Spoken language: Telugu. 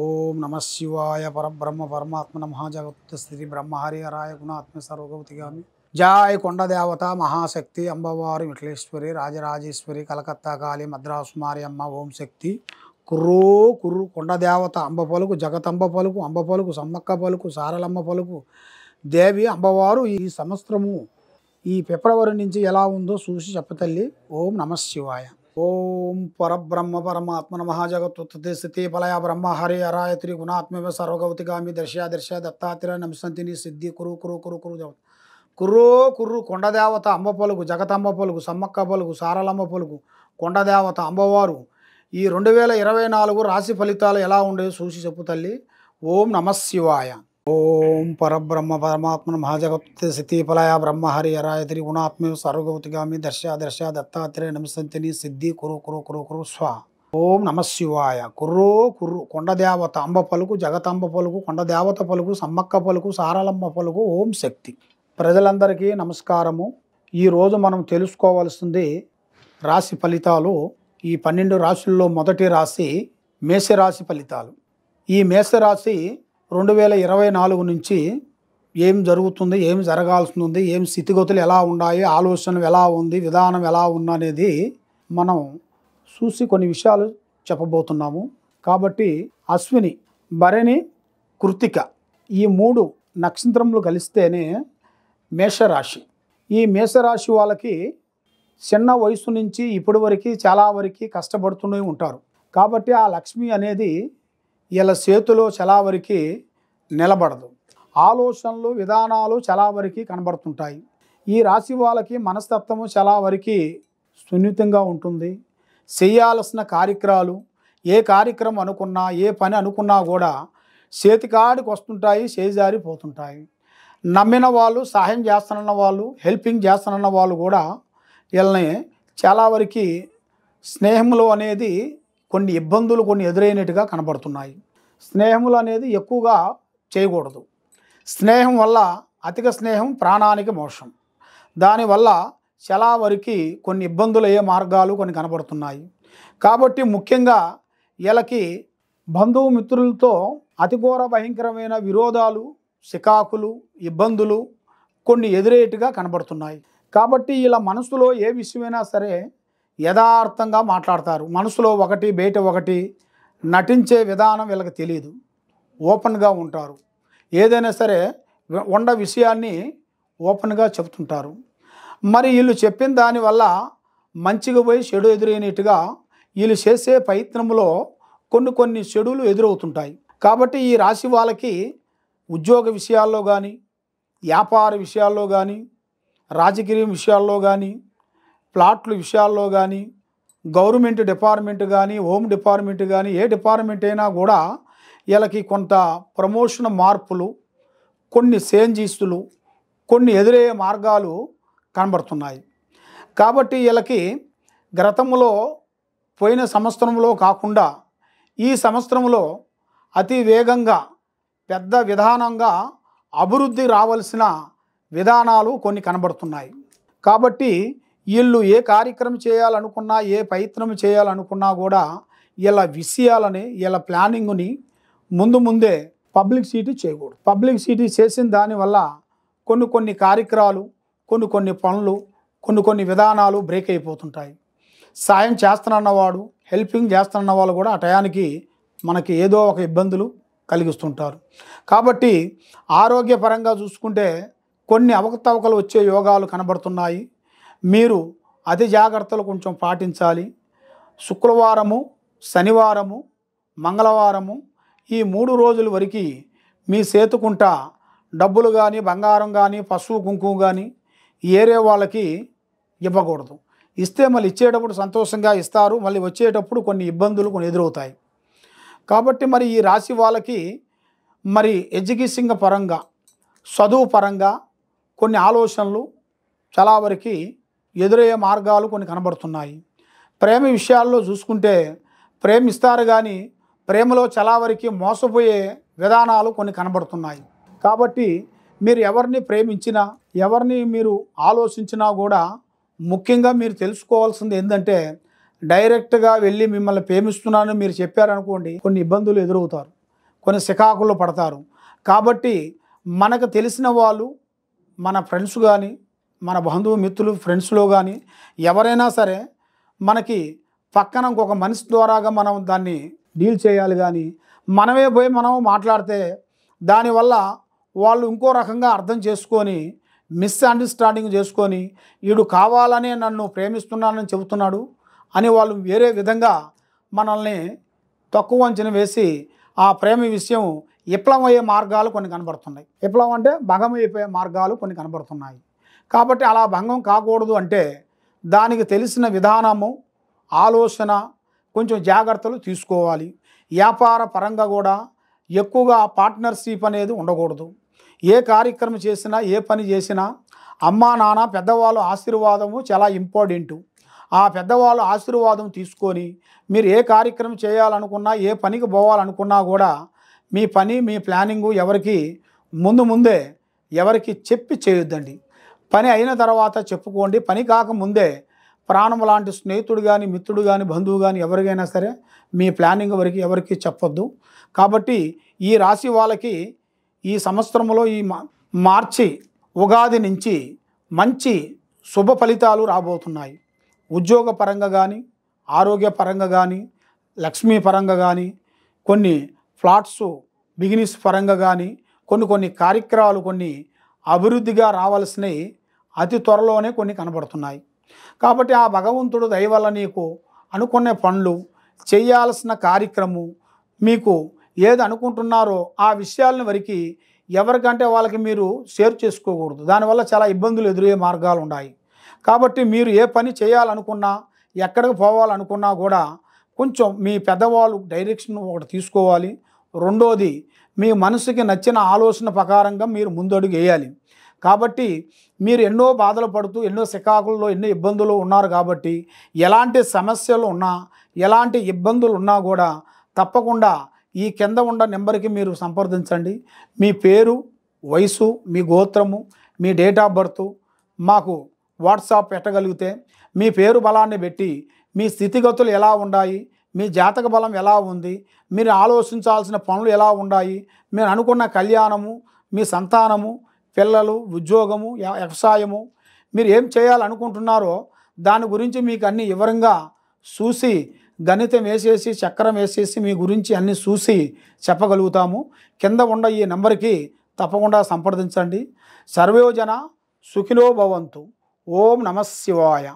ఓం నమ శివాయ పరబ్రహ్మ పరమాత్మ నమ జగత్ స్థితి బ్రహ్మహరిహరాయ గుణాత్మ సర్వగవతిగామి జాయ్ దేవత మహాశక్తి అంబవారి విఠలేశ్వరి రాజరాజేశ్వరి కలకత్తా కాళి మద్రాసు మారి అమ్మ ఓం శక్తి కుర్రో కుర్రు దేవత అంబ పలుకు జగతంబ పలుకు అంబ పలుకు సమ్మక్క పలుకు సారలమ్మ పలుకు దేవి అంబవారు ఈ సంవత్సరము ఈ ఫిబ్రవరి నుంచి ఎలా ఉందో చూసి చెప్పతల్లి ఓం నమ శివాయ ఓం పరబ్రహ్మ పరమాత్మ నమహాజగత్తుత్తే స్థితి పలయ బ్రహ్మ హరి అరాయ త్రిగుణాత్మవ సర్వగౌతిగామి దర్శ దర్శ దత్తాత్రేయ నమసంతిని సిద్ధి కురు కురు కురు కురు దేవత కుర్రు కుర్రు కొండదేవత అమ్మ పలుగు జగతమ్మ పలుకు సమ్మక్క పలుకు సారలమ్మ పలుకు కొండదేవత అమ్మవారు ఈ రెండు వేల ఇరవై నాలుగు రాశి ఫలితాలు ఎలా ఉండేవి చూసి చెప్పు తల్లి ఓం నమశివాయ ఓం పరబ్రహ్మ పరమాత్మ మహాజగత్ సిద్ధిఫలాయ బ్రహ్మహరియరాయ త్రిగుణాత్మ్య సర్వగౌతిగామి దర్శ దర్శ దత్తాత్రేయ నమసంతిని సిద్ధి కురు కురు కురు కురు స్వ ఓం నమశివాయ కుర్రో కుర్రు కొండదేవత అంబ పలుకు జగతంబ పలుకు కొండదేవత పలుకు సమ్మక్క పలుకు సారలమ్మ పలుకు ఓం శక్తి ప్రజలందరికీ నమస్కారము ఈరోజు మనం తెలుసుకోవాల్సింది రాశి ఫలితాలు ఈ పన్నెండు రాశుల్లో మొదటి రాశి మేషరాశి ఫలితాలు ఈ మేషరాశి రెండు వేల ఇరవై నాలుగు నుంచి ఏం జరుగుతుంది ఏం జరగాల్సి ఉంది ఏం స్థితిగతులు ఎలా ఉన్నాయి ఆలోచనలు ఎలా ఉంది విధానం ఎలా ఉందనేది మనం చూసి కొన్ని విషయాలు చెప్పబోతున్నాము కాబట్టి అశ్విని భరణి కృతిక ఈ మూడు నక్షత్రములు కలిస్తేనే మేషరాశి ఈ మేషరాశి వాళ్ళకి చిన్న వయసు నుంచి ఇప్పటి వరకు చాలా వరకు కష్టపడుతూనే ఉంటారు కాబట్టి ఆ లక్ష్మి అనేది ఇలా చేతిలో చాలా నిలబడదు ఆలోచనలు విధానాలు చాలా కనబడుతుంటాయి ఈ రాశి వాళ్ళకి మనస్తత్వము చాలా సున్నితంగా ఉంటుంది చేయాల్సిన కార్యక్రమాలు ఏ కార్యక్రమం అనుకున్నా ఏ పని అనుకున్నా కూడా చేతికాడికి వస్తుంటాయి చేజారిపోతుంటాయి నమ్మిన వాళ్ళు సహాయం చేస్తానన్న వాళ్ళు హెల్పింగ్ చేస్తానన్న వాళ్ళు కూడా వీళ్ళని చాలా వరకు స్నేహంలో అనేది కొన్ని ఇబ్బందులు కొన్ని ఎదురైనట్టుగా కనబడుతున్నాయి స్నేహములు అనేది ఎక్కువగా చేయకూడదు స్నేహం వల్ల అధిక స్నేహం ప్రాణానికి మోషం దానివల్ల చాలా వరకు కొన్ని ఇబ్బందులు అయ్యే మార్గాలు కొన్ని కనబడుతున్నాయి కాబట్టి ముఖ్యంగా వీళ్ళకి బంధుమిత్రులతో అతిఘోర భయంకరమైన విరోధాలు సికాకులు ఇబ్బందులు కొన్ని ఎదురేటుగా కనబడుతున్నాయి కాబట్టి ఇలా మనసులో ఏ విషయమైనా సరే యథార్థంగా మాట్లాడతారు మనసులో ఒకటి బయట ఒకటి నటించే విధానం వీళ్ళకి తెలియదు ఓపెన్గా ఉంటారు ఏదైనా సరే ఉండ విషయాన్ని ఓపెన్గా చెప్తుంటారు మరి వీళ్ళు చెప్పిన దానివల్ల మంచిగా పోయి చెడు ఎదురైనట్టుగా వీళ్ళు చేసే ప్రయత్నంలో కొన్ని కొన్ని చెడులు ఎదురవుతుంటాయి కాబట్టి ఈ రాశి వాళ్ళకి ఉద్యోగ విషయాల్లో కానీ వ్యాపార విషయాల్లో కానీ రాజకీయ విషయాల్లో కానీ ప్లాట్లు విషయాల్లో కానీ గవర్నమెంట్ డిపార్ట్మెంట్ కానీ హోమ్ డిపార్ట్మెంట్ కానీ ఏ డిపార్ట్మెంట్ అయినా కూడా వీళ్ళకి కొంత ప్రమోషన్ మార్పులు కొన్ని చేంజీసులు కొన్ని ఎదురయ్యే మార్గాలు కనబడుతున్నాయి కాబట్టి వీళ్ళకి గతంలో పోయిన సంవత్సరంలో కాకుండా ఈ సంవత్సరంలో అతి వేగంగా పెద్ద విధానంగా అభివృద్ధి రావలసిన విధానాలు కొన్ని కనబడుతున్నాయి కాబట్టి వీళ్ళు ఏ కార్యక్రమం చేయాలనుకున్నా ఏ ప్రయత్నం చేయాలనుకున్నా కూడా ఇలా విషయాలని ఇలా ప్లానింగ్ని ముందు ముందే పబ్లిక్ సిటీ చేయకూడదు పబ్లిక్ సిటీ చేసిన దానివల్ల కొన్ని కొన్ని కార్యక్రమాలు కొన్ని కొన్ని పనులు కొన్ని కొన్ని విధానాలు బ్రేక్ అయిపోతుంటాయి సాయం చేస్తానన్నవాడు హెల్పింగ్ చేస్తానన్న వాళ్ళు కూడా ఆ టయానికి మనకి ఏదో ఒక ఇబ్బందులు కలిగిస్తుంటారు కాబట్టి ఆరోగ్యపరంగా చూసుకుంటే కొన్ని అవకతవకలు వచ్చే యోగాలు కనబడుతున్నాయి మీరు అతి జాగ్రత్తలు కొంచెం పాటించాలి శుక్రవారము శనివారము మంగళవారము ఈ మూడు రోజుల వరకు మీ సేతుకుంటా డబ్బులు కానీ బంగారం కానీ పశువు కుంకుమ కానీ ఏరే వాళ్ళకి ఇవ్వకూడదు ఇస్తే మళ్ళీ ఇచ్చేటప్పుడు సంతోషంగా ఇస్తారు మళ్ళీ వచ్చేటప్పుడు కొన్ని ఇబ్బందులు కొన్ని ఎదురవుతాయి కాబట్టి మరి ఈ రాశి వాళ్ళకి మరి ఎడ్యుకేషన్ పరంగా చదువు పరంగా కొన్ని ఆలోచనలు చాలా వరకు ఎదురయ్యే మార్గాలు కొన్ని కనబడుతున్నాయి ప్రేమ విషయాల్లో చూసుకుంటే ప్రేమిస్తారు కానీ ప్రేమలో చలావరికి మోసపోయే విధానాలు కొన్ని కనబడుతున్నాయి కాబట్టి మీరు ఎవరిని ప్రేమించినా ఎవరిని మీరు ఆలోచించినా కూడా ముఖ్యంగా మీరు తెలుసుకోవాల్సింది ఏంటంటే డైరెక్ట్గా వెళ్ళి మిమ్మల్ని ప్రేమిస్తున్నాను మీరు చెప్పారనుకోండి కొన్ని ఇబ్బందులు ఎదురవుతారు కొన్ని శికాకులు పడతారు కాబట్టి మనకు తెలిసిన వాళ్ళు మన ఫ్రెండ్స్ కానీ మన బంధువు మిత్రులు ఫ్రెండ్స్లో కానీ ఎవరైనా సరే మనకి పక్కన ఇంకొక మనిషి ద్వారాగా మనం దాన్ని డీల్ చేయాలి కానీ మనమే పోయి మనం మాట్లాడితే దానివల్ల వాళ్ళు ఇంకో రకంగా అర్థం చేసుకొని మిస్అండర్స్టాండింగ్ చేసుకొని వీడు కావాలనే నన్ను ప్రేమిస్తున్నానని చెబుతున్నాడు అని వాళ్ళు వేరే విధంగా మనల్ని తక్కువ అంచనా వేసి ఆ ప్రేమ విషయం విప్లవం అయ్యే మార్గాలు కొన్ని కనబడుతున్నాయి విప్లవం అంటే భగం అయిపోయే మార్గాలు కొన్ని కనబడుతున్నాయి కాబట్టి అలా భంగం కాకూడదు అంటే దానికి తెలిసిన విధానము ఆలోచన కొంచెం జాగ్రత్తలు తీసుకోవాలి వ్యాపార పరంగా కూడా ఎక్కువగా పార్ట్నర్షిప్ అనేది ఉండకూడదు ఏ కార్యక్రమం చేసినా ఏ పని చేసినా అమ్మా నాన్న పెద్దవాళ్ళు ఆశీర్వాదము చాలా ఇంపార్టెంటు ఆ పెద్దవాళ్ళు ఆశీర్వాదం తీసుకొని మీరు ఏ కార్యక్రమం చేయాలనుకున్నా ఏ పనికి పోవాలనుకున్నా కూడా మీ పని మీ ప్లానింగు ఎవరికి ముందు ముందే ఎవరికి చెప్పి చేయొద్దండి పని అయిన తర్వాత చెప్పుకోండి పని కాకముందే ప్రాణం లాంటి స్నేహితుడు కానీ మిత్రుడు కానీ బంధువు కానీ ఎవరికైనా సరే మీ ప్లానింగ్ వరకు ఎవరికి చెప్పొద్దు కాబట్టి ఈ రాశి వాళ్ళకి ఈ సంవత్సరంలో ఈ మార్చి ఉగాది నుంచి మంచి శుభ ఫలితాలు రాబోతున్నాయి ఉద్యోగపరంగా కానీ ఆరోగ్యపరంగా కానీ లక్ష్మీ పరంగా కానీ కొన్ని ఫ్లాట్స్ బిజినెస్ పరంగా కానీ కొన్ని కొన్ని కార్యక్రమాలు కొన్ని అభివృద్ధిగా రావాల్సినవి అతి త్వరలోనే కొన్ని కనబడుతున్నాయి కాబట్టి ఆ భగవంతుడు దయ వల్ల నీకు అనుకునే పనులు చేయాల్సిన కార్యక్రమం మీకు ఏది అనుకుంటున్నారో ఆ విషయాలను వరికి ఎవరికంటే వాళ్ళకి మీరు షేర్ చేసుకోకూడదు దానివల్ల చాలా ఇబ్బందులు ఎదురయ్యే మార్గాలు ఉన్నాయి కాబట్టి మీరు ఏ పని చేయాలనుకున్నా ఎక్కడికి పోవాలనుకున్నా కూడా కొంచెం మీ పెద్దవాళ్ళు డైరెక్షన్ ఒకటి తీసుకోవాలి రెండోది మీ మనసుకి నచ్చిన ఆలోచన ప్రకారంగా మీరు ముందడుగు వేయాలి కాబట్టి మీరు ఎన్నో బాధలు పడుతూ ఎన్నో శికాకుల్లో ఎన్నో ఇబ్బందులు ఉన్నారు కాబట్టి ఎలాంటి సమస్యలు ఉన్నా ఎలాంటి ఇబ్బందులు ఉన్నా కూడా తప్పకుండా ఈ కింద ఉన్న నెంబర్కి మీరు సంప్రదించండి మీ పేరు వయసు మీ గోత్రము మీ డేట్ ఆఫ్ బర్త్ మాకు వాట్సాప్ పెట్టగలిగితే మీ పేరు బలాన్ని పెట్టి మీ స్థితిగతులు ఎలా ఉన్నాయి మీ జాతక బలం ఎలా ఉంది మీరు ఆలోచించాల్సిన పనులు ఎలా ఉన్నాయి మీరు అనుకున్న కళ్యాణము మీ సంతానము పిల్లలు ఉద్యోగము వ్యవసాయము మీరు ఏం చేయాలనుకుంటున్నారో దాని గురించి మీకు అన్ని వివరంగా చూసి గణితం వేసేసి చక్రం వేసేసి మీ గురించి అన్ని చూసి చెప్పగలుగుతాము కింద ఉన్న ఈ నెంబర్కి తప్పకుండా సంప్రదించండి సర్వయోజన సుఖినో భవంతు ఓం నమ శివాయ